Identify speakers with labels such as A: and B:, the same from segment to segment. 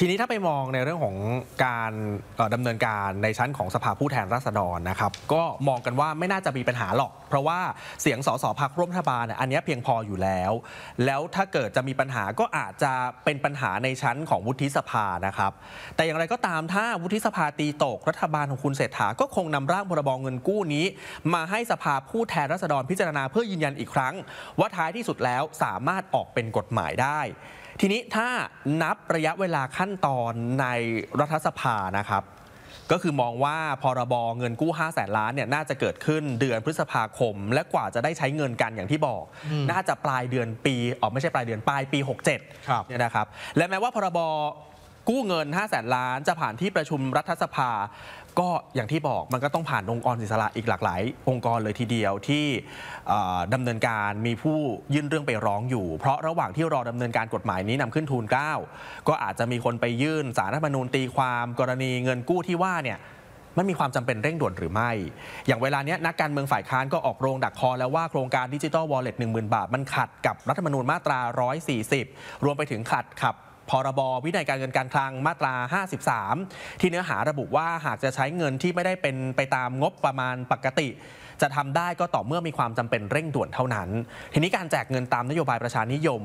A: ทีนี้ถ้าไปมองในเรื่องของการดำเนินการในชั้นของสภาผู้แทนราษฎรนะครับก็มองกันว่าไม่น่าจะมีปัญหาหรอก เพราะว่าเสียงสสพักร่วมรัฐบาลอันนี้เพียงพออยู่แล้ว แล้วถ้าเกิดจะมีปัญหาก็อาจจะเป็นปัญหาในชั้นของวุฒิสภานะครับแต่อย่างไรก็ตามถ้าวุฒิสภาตีตกรัฐบาลของคุณเศรษฐาก็คงนำร่างพรบงเงินกู้นี้ มาให้สภาผู้แทนราษฎรพิจารณาเพื่อยืนยันอีกครั้งว่าท้ายที่สุดแล้วสามารถออกเป็นกฎหมายได้ทีนี้ถ้านับระยะเวลาขั้นตอนในรัฐสภานะครับ ก็คือมองว่าพรบเงินกู้5แสนล้านเนี่ยน่าจะเกิดขึ้นเดือนพฤษภาคมและกว่าจะได้ใช้เงินกันอย่างที่บอก น่าจะปลายเดือนปีอ๋อไม่ใช่ปลายเดือนปลายปี 67เนี่ยนะครับและแม้ว่าพรบกู้เงิน5 0 0แสนล้านจะผ่านที่ประชุมรัฐสภาก็อย่างที่บอกมันก็ต้องผ่านองค์กรอิสระอีกหลากหลายองค์กรเลยทีเดียวที่ดำเนินการมีผู้ยื่นเรื่องไปร้องอยู่เพราะระหว่างที่รอดำเนินการกฎหมายนี้นำขึ้นทูล9ก็อาจจะมีคนไปยื่นสารรัฐมนูญตีความกรณีเงินกู้ที่ว่าเนี่ยมันมีความจำเป็นเร่งด่วนหรือไม่ อย่างเวลานี้นักการเมืองฝ่ายค้านก็ออกโรงดักคอแล้วว่าโครงการดิจิตอลวอลเล็ตหนึ่งหมื่นบาท มันขัดกับรัฐมนูญมาตรา 140 รวมไปถึงขัดขับพรบวินัยการเงินการคลังมาตรา 53 ที่เนื้อหาระบุว่าหากจะใช้เงินที่ไม่ได้เป็นไปตามงบประมาณปกติ จะทำได้ก็ต่อเมื่อมีความจำเป็นเร่งด่วนเท่านั้น ทีนี้การแจกเงินตามนโยบายประชานิยม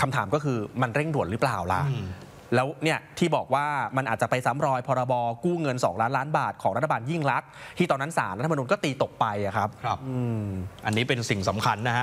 A: คำถามก็คือมันเร่งด่วนหรือเปล่าล่ะแล้วเนี่ยที่บอกว่ามันอาจจะไปซ้ารอยพรบกู้เงิน2ล้านล้านบาทของรัฐบาลยิ่งรักที่ตอนนั้นศาลรัฐมนุนก็ตีตกไปอะครับครับออันนี้เป็นสิ่งสำคัญนะฮะ